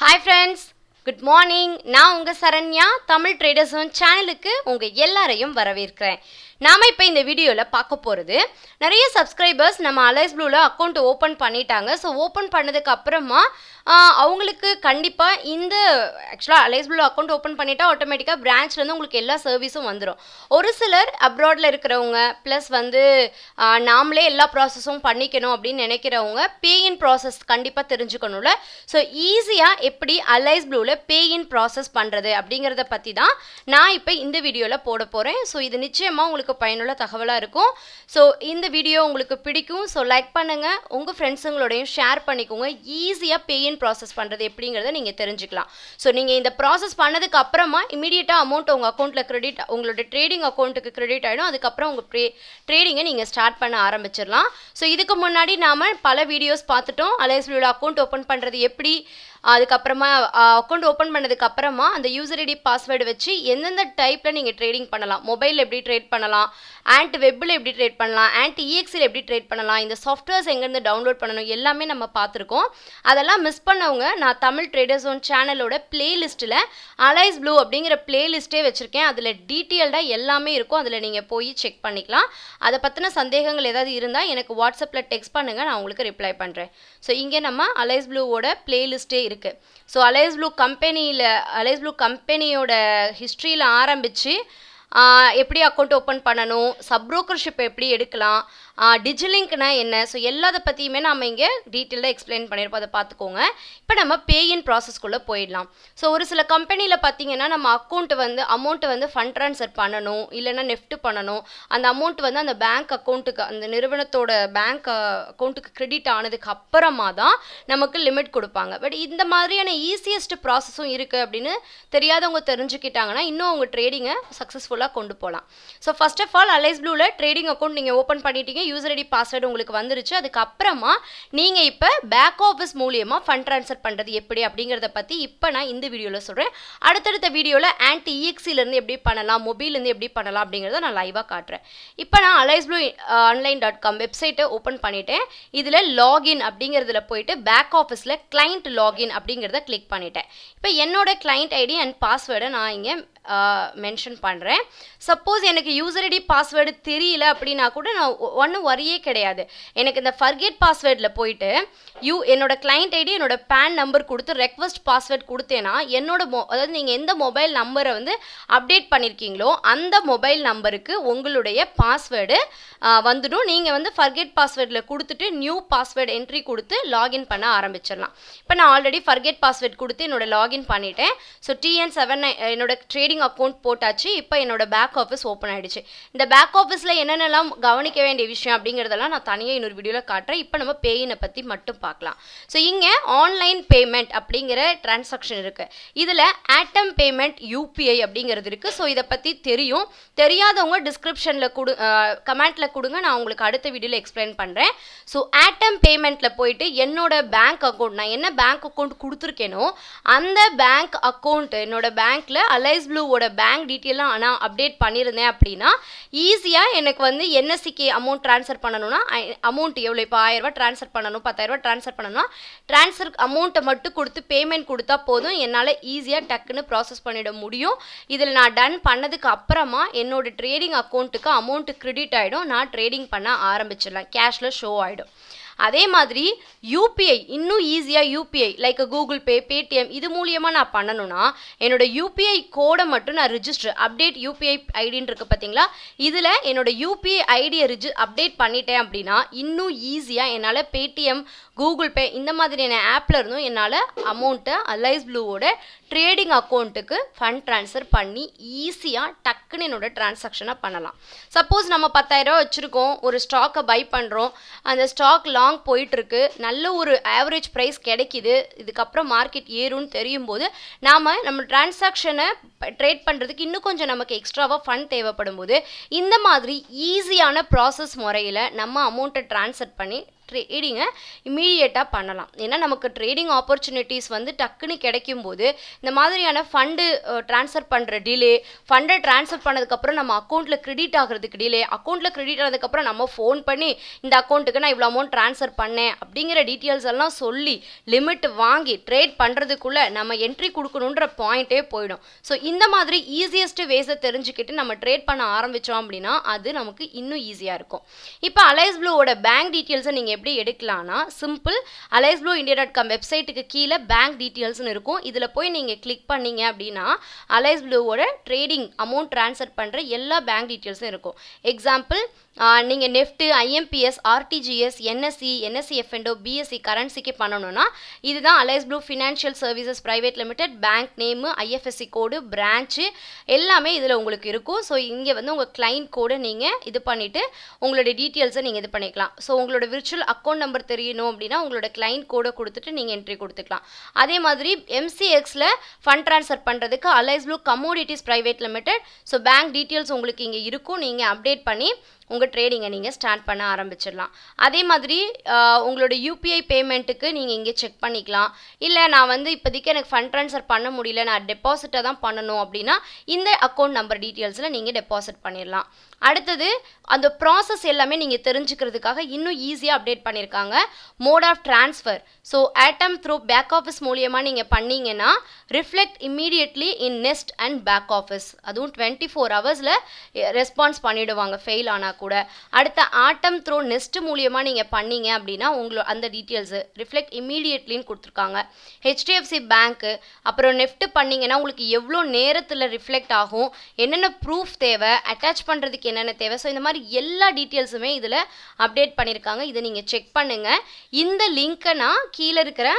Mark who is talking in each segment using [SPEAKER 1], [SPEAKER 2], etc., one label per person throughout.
[SPEAKER 1] hi friends good morning நான் உங்கள் Saranya Tamil traders சேனலுக்கு உங்கள் எல்லாரையும் வரவேற்கிறேன் நாம் இப்போ இந்த வீடியோவில் பார்க்க போகிறது நிறைய சப்ஸ்கிரைபர்ஸ் நம்ம அலைஸ் ப்ளூவில் அக்கௌண்ட் ஓப்பன் பண்ணிட்டாங்க ஸோ ஓப்பன் பண்ணதுக்கு அப்புறமா அவங்களுக்கு கண்டிப்பாக இந்த ஆக்சுவலாக அலைஸ் ப்ளூ அக்கௌண்ட் ஓப்பன் பண்ணிட்டால் ஆட்டோமேட்டிக்காக பிரான்ச்லேருந்து உங்களுக்கு எல்லா சர்வீஸும் வந்துடும் ஒரு சிலர் அப்ராடில் இருக்கிறவங்க ப்ளஸ் வந்து நாமளே எல்லா ப்ராசஸும் பண்ணிக்கணும் அப்படின்னு நினைக்கிறவங்க பேயின் ப்ராசஸ் கண்டிப்பாக தெரிஞ்சுக்கணும்ல ஸோ ஈஸியாக எப்படி அலைஸ் ப்ளூவில் பேயின் ப்ராசஸ் பண்ணுறது அப்படிங்கிறத பற்றி தான் நான் இப்போ இந்த வீடியோவில் போட போகிறேன் ஸோ இது நிச்சயமாக உங்களுக்கு உங்களுக்கு பயனுள்ள தகவலாக இருக்கும் ஸோ இந்த வீடியோ உங்களுக்கு பிடிக்கும் ஸோ லைக் பண்ணுங்கள் உங்கள் ஃப்ரெண்ட்ஸுங்களோடையும் ஷேர் பண்ணிக்கோங்க ஈஸியாக பேயின் ப்ராசஸ் பண்ணுறது எப்படிங்கிறத நீங்கள் தெரிஞ்சுக்கலாம் ஸோ நீங்கள் இந்த ப்ராசஸ் பண்ணதுக்கு அப்புறமா இமீடியட்டாக அமௌண்ட் உங்கள் அக்கௌண்ட்டில் கிரெடிட் உங்களோட ட்ரேடிங் அக்கௌண்ட்டுக்கு கிரெடிட் ஆகிடும் அதுக்கப்புறம் உங்கள் ட்ரே ட்ரேடிங்கை நீங்கள் ஸ்டார்ட் பண்ண ஆரம்பிச்சிடலாம் ஸோ இதுக்கு முன்னாடி நாம் பல வீடியோஸ் பார்த்துட்டோம் அலையஸ் அக்கௌண்ட் ஓப்பன் பண்ணுறது எப்படி அதுக்கப்புறமா அக்கௌண்ட் ஓப்பன் பண்ணதுக்கப்புறமா அந்த யூசர் ஐடி பாஸ்வேர்டு வச்சு எந்தெந்த டைப்பில் நீங்கள் ட்ரேடிங் பண்ணலாம் மொபைலில் எப்படி ட்ரேட் பண்ணலாம் ஆண்ட் வெப்பில் எப்படி ட்ரேட் பண்ணலாம் ஆண்ட் இஎக்ஸில் எப்படி ட்ரேட் பண்ணலாம் இந்த சாஃப்ட்வேர்ஸ் எங்கேருந்து டவுன்லோட் பண்ணணும் எல்லாமே நம்ம பார்த்துருக்கோம் அதெல்லாம் மிஸ் பண்ணவங்க நான் தமிழ் ட்ரேடர்ஸ் ஒன் சேனலோட பிளேலிஸ்ட்டில் அலைஸ் ப்ளூ அப்படிங்கிற பிளேலிஸ்ட்டே வச்சுருக்கேன் அதில் டீட்டெயில்டாக எல்லாமே இருக்கும் அதில் நீங்கள் போய் செக் பண்ணிக்கலாம் அதை பற்றின சந்தேகங்கள் ஏதாவது இருந்தால் எனக்கு வாட்ஸ்அப்பில் டெக்ஸ்ட் பண்ணுங்கள் நான் உங்களுக்கு ரிப்ளை பண்ணுறேன் ஸோ இங்கே நம்ம அலைஸ் ப்ளூவோட பிளேலிஸ்ட்டே இருக்குது இருக்கு ஸோ அலைஸ் ப்ளூ கம்பெனியில் அலைஸ் ப்ளூ கம்பெனியோட ஹிஸ்ட்ரியில் ஆரம்பித்து எப்படி அக்கௌண்ட் ஓப்பன் பண்ணணும் சப் ப்ரோக்கர்ஷிப் எப்படி எடுக்கலாம் டிஜிலிங்க்னா என்ன ஸோ எல்லாத பற்றியுமே நம்ம இங்கே டீட்டெயிலாக எக்ஸ்பிளைன் பண்ணியிருப்போம் அதை பார்த்துக்கோங்க இப்போ நம்ம பேயின் ப்ராசஸ்க்குள்ளே போயிடலாம் ஸோ ஒரு சில கம்பெனியில் பார்த்தீங்கன்னா நம்ம அக்கௌண்ட்டு வந்து அமௌண்ட்டு வந்து ஃபண்ட் ட்ரான்ஸ்ஃபர் பண்ணணும் இல்லைன்னா நெஃப்ட் பண்ணணும் அந்த அமௌண்ட் வந்து அந்த பேங்க் அக்கௌண்ட்டுக்கு அந்த நிறுவனத்தோட பேங்க் அக்கௌண்ட்டுக்கு கிரெடிட் ஆனதுக்கு அப்புறமா தான் நமக்கு லிமிட் கொடுப்பாங்க பட் இந்த மாதிரியான ஈஸியஸ்ட் ப்ராசஸும் இருக்குது அப்படின்னு தெரியாதவங்க தெரிஞ்சுக்கிட்டாங்கன்னா இன்னும் அவங்க ட்ரேடிங்கை சக்ஸஸ்ஃபுல்லாக கொண்டு போகலாம் so first of all Alice ப்ளூவில் ட்ரேடிங் அக்கௌண்ட் நீங்கள் ஓப்பன் பண்ணிட்டீங்க யூசர் ஐடி பாஸ்வேர்டு உங்களுக்கு வந்துருச்சு அதுக்கப்புறமா நீங்கள் இப்போ பேக் ஆஃபீஸ் மூலியமாக ஃபண்ட் ட்ரான்ஸ்ஃபர் பண்ணுறது எப்படி அப்படிங்கிறத பற்றி இப்போ நான் இந்த வீடியோவில் சொல்கிறேன் அடுத்தடுத்த வீடியோவில் ஆன்டி இஎக்ஸிலேருந்து எப்படி பண்ணலாம் மொபைலேருந்து எப்படி பண்ணலாம் அப்படிங்கிறத நான் லைவாக காட்டுறேன் இப்போ நான் Alice Blue online dot com வெப்சைட்டை ஓப்பன் பண்ணிட்டேன் இதில் லாகின் அப்படிங்கிறதுல போயிட்டு பேக் ஆஃபீஸில் கிளைண்ட் லாகின் அப்படிங்கிறத கிளிக் பண்ணிட்டேன் இப்போ என்னோட கிளைண்ட் ஐடி அண்ட் பாஸ்வேர்டை நான் இங்கே மென்ஷன் பண்ணுறேன் சப்போஸ் எனக்கு யூசர் ஐடி பாஸ்வேர்டு தெரியல அப்படின்னா கூட நான் ஒன்றும் வரியே கிடையாது எனக்கு இந்த ஃபர்கெட் பாஸ்வேர்டில் போயிட்டு யூ என்னோட கிளைண்ட் ஐடி என்னோட பேன் நம்பர் கொடுத்து ரெக்வஸ்ட் பாஸ்வேர்ட் கொடுத்தேன்னா என்னோட மொ அதாவது நீங்கள் எந்த மொபைல் நம்பரை வந்து அப்டேட் பண்ணியிருக்கீங்களோ அந்த மொபைல் நம்பருக்கு உங்களுடைய பாஸ்வேர்டு வந்துடும் நீங்கள் வந்து ஃபர்கெட் பாஸ்வேர்டில் கொடுத்துட்டு நியூ பாஸ்வேர்டு என்ட்ரி கொடுத்து லாகின் பண்ண ஆரம்பிச்சிடலாம் இப்போ நான் ஆல்ரெடி ஃபர்கெட் பாஸ்வேர்ட் கொடுத்து என்னோட லாகின் பண்ணிட்டேன் ஸோ டிஎன் செவன் என்னோட ட்ரேடிங் சேவிங் அக்கௌண்ட் போட்டாச்சு இப்போ என்னோட பேக் ஆஃபீஸ் ஓப்பன் ஆகிடுச்சு இந்த பேக் ஆஃபீஸில் என்னென்னலாம் கவனிக்க வேண்டிய விஷயம் அப்படிங்கிறதெல்லாம் நான் தனியாக இன்னொரு வீடியோவில் காட்டுறேன் இப்போ நம்ம பேயினை பற்றி மட்டும் பார்க்கலாம் ஸோ இங்கே ஆன்லைன் பேமெண்ட் அப்படிங்கிற டிரான்சாக்ஷன் இருக்குது இதில் ஆட்டம் பேமெண்ட் யூபிஐ அப்படிங்கிறது இருக்குது ஸோ இதை பற்றி தெரியும் தெரியாதவங்க டிஸ்கிரிப்ஷனில் கொடு கமெண்ட்டில் கொடுங்க நான் உங்களுக்கு அடுத்த வீடியோவில் எக்ஸ்பிளைன் பண்ணுறேன் ஸோ ஆட்டம் பேமெண்ட்டில் போயிட்டு என்னோட பேங்க் அக்கௌண்ட் நான் என்ன பேங்க் அக்கௌண்ட் கொடுத்துருக்கேனோ அந்த பேங்க் அக்கௌண்ட் என்னோட பேங்க்கில் அலைஸ் ப்ளூ ஓட பேங்க் டீட்டெயிலாம் ஆனால் அப்டேட் பண்ணியிருந்தேன் அப்படின்னா ஈஸியாக எனக்கு வந்து என்எஸ்சிக்கு அமௌண்ட் ட்ரான்ஸ்ஃபர் பண்ணணும்னா அமௌண்ட் எவ்வளோ இப்போ ஆயிரரூபா ட்ரான்ஸ்ஃபர் பண்ணணும் பத்தாயிரரூபா ட்ரான்ஸ்ஃபர் பண்ணணும்னா ட்ரான்ஸ்ஃபர் அமௌண்ட்டை மட்டும் கொடுத்து பேமெண்ட் கொடுத்தா போதும் என்னால் ஈஸியாக டக்குன்னு ப்ராசஸ் பண்ணிட முடியும் இதில் நான் டன் பண்ணதுக்கு அப்புறமா என்னோட ட்ரேடிங் அக்கௌண்ட்டுக்கு அமௌண்ட்டு கிரெடிட் ஆகிடும் நான் ட்ரேடிங் பண்ண ஆரம்பிச்சிடலாம் கேஷில் ஷோ ஆகிடும் அதே மாதிரி யூபிஐ இன்னும் ஈஸியாக UPI like Google Pay Paytm இது மூலியமாக நான் பண்ணணும்னா என்னோடய யூபிஐ கோடை மட்டும் நான் ரிஜிஸ்டர் அப்டேட் யூபிஐ ஐடின்னு இருக்குது பார்த்தீங்களா இதில் என்னோட யூபிஐ ஐடியை ரிஜி அப்டேட் பண்ணிட்டேன் அப்படின்னா இன்னும் ஈஸியாக என்னால் பேடிஎம் கூகுள் பே இந்த மாதிரியான ஆப்பில் இருந்தும் என்னால் அமௌண்ட்டை அலைஸ் ப்ளூவோட ட்ரேடிங் அக்கௌண்ட்டுக்கு ஃபண்ட் ட்ரான்ஸ்ஃபர் பண்ணி ஈஸியாக டக்குன்னு என்னோட டிரான்சாக்ஷனை பண்ணலாம் சப்போஸ் நம்ம பத்தாயிரரூவா வச்சுருக்கோம் ஒரு ஸ்டாக்கை பை பண்ணுறோம் அந்த ஸ்டாக் லாங் போயிட்டுருக்கு நல்ல ஒரு ஆவரேஜ் ப்ரைஸ் கிடைக்கிது இதுக்கப்புறம் மார்க்கெட் ஏறும்னு தெரியும் போது நாம் நம்ம ட்ரான்சாக்ஷனை ட்ரேட் பண்ணுறதுக்கு இன்னும் கொஞ்சம் நமக்கு எக்ஸ்ட்ராவாக ஃபண்ட் தேவைப்படும் போது இந்த மாதிரி ஈஸியான ப்ராசஸ் முறையில் நம்ம அமௌண்ட்டை ட்ரான்ஸ்ஃபர் பண்ணி ட்ரேடிங்கை இமீடியட்டாக பண்ணலாம் ஏன்னா நமக்கு ட்ரேடிங் ஆப்பர்ச்சுனிட்டிஸ் வந்து டக்குன்னு கிடைக்கும் போது இந்த மாதிரியான ஃபண்டு ட்ரான்ஸ்ஃபர் பண்ணுற டிலே ஃபண்டை ட்ரான்ஸ்ஃபர் பண்ணதுக்கப்புறம் நம்ம அக்கௌண்ட்டில் கிரெடிட் ஆகிறதுக்கு டிலே அக்கௌண்ட்டில் கிரெடிட் ஆனதுக்கப்புறம் நம்ம ஃபோன் பண்ணி இந்த அக்கௌண்ட்டுக்கு நான் இவ்வளோ அமௌண்ட் ட்ரான்ஸ்ஃபர் பண்ணேன் அப்படிங்கிற டீட்டெயில்ஸ் எல்லாம் சொல்லி லிமிட் வாங்கி ட்ரேட் பண்ணுறதுக்குள்ளே நம்ம என்ட்ரி கொடுக்கணுன்ற பாயிண்ட்டே போயிடும் ஸோ இந்த மாதிரி ஈஸியஸ்ட் வேஸை தெரிஞ்சுக்கிட்டு நம்ம ட்ரேட் பண்ண ஆரம்பித்தோம் அப்படின்னா அது நமக்கு இன்னும் ஈஸியாக இருக்கும் இப்போ அலைஸ் ப்ளூவோட பேங்க் டீட்டெயில்ஸை நீங்கள் எப்படி எடுக்கலாம்னா simple Alice Blue India dot com வெப்சைட்டுக்கு கீழே பேங்க் டீட்டெயில்ஸ்னு இருக்கும் இதில் போய் நீங்கள் கிளிக் பண்ணீங்க அப்படின்னா அலைஸ் ப்ளூவோட ட்ரேடிங் அமௌண்ட் ட்ரான்ஸ்ஃபர் பண்ணுற எல்லா பேங்க் டீட்டெயில்ஸும் இருக்கும் எக்ஸாம்பிள் நீங்கள் NEFT IMPS RTGS NSE NSE F and O BSE கரன்சிக்கு பண்ணணும்னா இதுதான் Alice Blue Financial Services Private Limited bank name IFSC code branch எல்லாமே இதில் உங்களுக்கு இருக்கும் ஸோ இங்கே வந்து உங்கள் கிளைண்ட் கோடை நீங்கள் இது பண்ணிவிட்டு உங்களுடைய டீட்டெயில்ஸை நீங்கள் இது பண்ணிக்கலாம் ஸோ உங்களோட விர்ச்சுவல் அக்கௌண்ட் நம்பர் தெரியணும் அப்படின்னா உங்களோட கிளைண்ட் கோடை கொடுத்துட்டு நீங்கள் என்ட்ரி கொடுத்துக்கலாம் அதே மாதிரி எம்சிஎக்ஸில் ஃபண்ட் ட்ரான்ஸ்ஃபர் பண்ணுறதுக்கு Alice Blue Commodities Private Limited so bank details உங்களுக்கு இங்கே இருக்கும் நீங்கள் அப்டேட் பண்ணி உங்கள் ட்ரேடிங்கை நீங்கள் ஸ்டார்ட் பண்ண ஆரம்பிச்சிடலாம் அதே மாதிரி உங்களோட யூபிஐ பேமெண்ட்டுக்கு நீங்கள் இங்கே செக் பண்ணிக்கலாம் இல்லை நான் வந்து இப்போதைக்கு எனக்கு ஃபண்ட் ட்ரான்ஸ்ஃபர் பண்ண முடியல நான் டெபாசிட்டை தான் பண்ணணும் அப்படின்னா இந்த அக்கௌண்ட் நம்பர் டீட்டெயில்ஸில் நீங்கள் டெபாசிட் பண்ணிடலாம் அடுத்தது அந்த ப்ராசஸ் எல்லாமே நீங்கள் தெரிஞ்சுக்கிறதுக்காக இன்னும் ஈஸியாக அப்டேட் பண்ணியிருக்காங்க மோட் ஆஃப் ட்ரான்ஸ்ஃபர் ஸோ ஆட்டம் த்ரூ பேக் ஆஃபீஸ் மூலியமாக நீங்கள் பண்ணிங்கன்னா reflect immediately in Nest and back office அதுவும் டுவெண்ட்டி ஃபோர் ஹவர்ஸில் ரெஸ்பான்ஸ் பண்ணிவிடுவாங்க ஃபெயில் ஆனால் கூட அடுத்த ஆட்டம் த்ரூ நெஸ்ட் மூலியமாக நீங்கள் பண்ணீங்க அப்படின்னா உங்களோட அந்த டீட்டெயில்ஸு ரிஃப்ளெக்ட் இம்மீடியட்லின்னு கொடுத்துருக்காங்க ஹெச்டிஎஃப்சி பேங்க்கு அப்புறம் நெஃப்ட் பண்ணிங்கன்னா உங்களுக்கு எவ்வளோ நேரத்தில் ரிஃப்ளெக்ட் ஆகும் என்னென்ன ப்ரூஃப் தேவை அட்டாச் பண்ணுறதுக்கு உங்களுக்கு என்னென்ன தேவை ஸோ இந்த மாதிரி எல்லா டீட்டெயில்ஸுமே இதில் அப்டேட் பண்ணியிருக்காங்க இதை நீங்கள் செக் பண்ணுங்கள் இந்த லிங்க்கை நான் கீழே இருக்கிற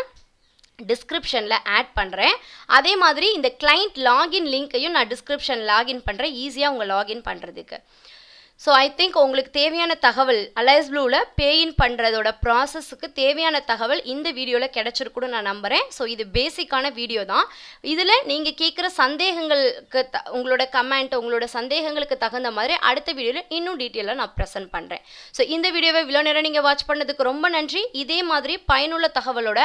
[SPEAKER 1] டிஸ்கிரிப்ஷனில் ஆட் பண்ணுறேன் அதே மாதிரி இந்த கிளைண்ட் லாகின் லிங்க்கையும் நான் டிஸ்கிரிப்ஷன் லாகின் பண்ணுறேன் ஈஸியாக உங்கள் லாகின் பண்ணுறதுக்கு ஸோ ஐ திங்க் உங்களுக்கு தேவையான தகவல் அலைஸ் ப்ளூவில் பேயின் பண்ணுறதோட ப்ராசஸுக்கு தேவையான தகவல் இந்த வீடியோவில் கிடச்சிருக்கும்னு நான் நம்புகிறேன் ஸோ இது பேசிக்கான வீடியோ தான் இதில் நீங்கள் கேட்குற சந்தேகங்களுக்கு த உங்களோட கமெண்ட் உங்களோட சந்தேகங்களுக்கு தகுந்த மாதிரி அடுத்த வீடியோவில் இன்னும் டீட்டெயிலாக நான் ப்ரெசென்ட் பண்ணுறேன் ஸோ இந்த வீடியோவை இவ்வளோ நேரம் நீங்கள் வாட்ச் பண்ணதுக்கு ரொம்ப நன்றி இதே மாதிரி பயனுள்ள தகவலோட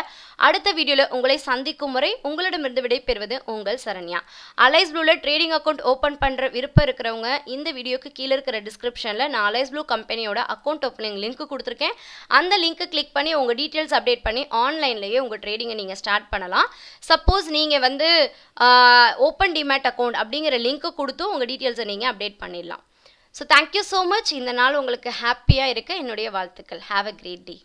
[SPEAKER 1] அடுத்த வீடியோவில் உங்களை சந்திக்கும் முறை உங்களிடமிருந்து விடைபெறுவது உங்கள் சரண்யா அலைஸ் ப்ளூவில் ட்ரேடிங் அக்கௌண்ட் ஓப்பன் பண்ணுற விருப்பம் இருக்கிறவங்க இந்த வீடியோக்கு கீழே இருக்கிற டிஸ்க் டிஸ்கிரிப்ஷனில் நான் அலைஸ் ப்ளூ கம்பெனியோட அக்கௌண்ட் ஓப்பனிங் லிங்க் கொடுத்துருக்கேன் அந்த லிங்க்கை கிளிக் பண்ணி உங்கள் டீட்டெயில்ஸ் அப்டேட் பண்ணி ஆன்லைன்லேயே உங்கள் ட்ரேடிங்கை நீங்கள் ஸ்டார்ட் பண்ணலாம் சப்போஸ் நீங்கள் வந்து ஓப்பன் டிமேட் அக்கௌண்ட் அப்படிங்கிற லிங்க்கு கொடுத்து உங்கள் டீட்டெயில்ஸை நீங்கள் அப்டேட் பண்ணிடலாம் ஸோ தேங்க்யூ ஸோ மச் இந்த நாள் உங்களுக்கு ஹாப்பியாக இருக்க என்னுடைய வாழ்த்துக்கள் ஹாவ் அ கிரேட் டே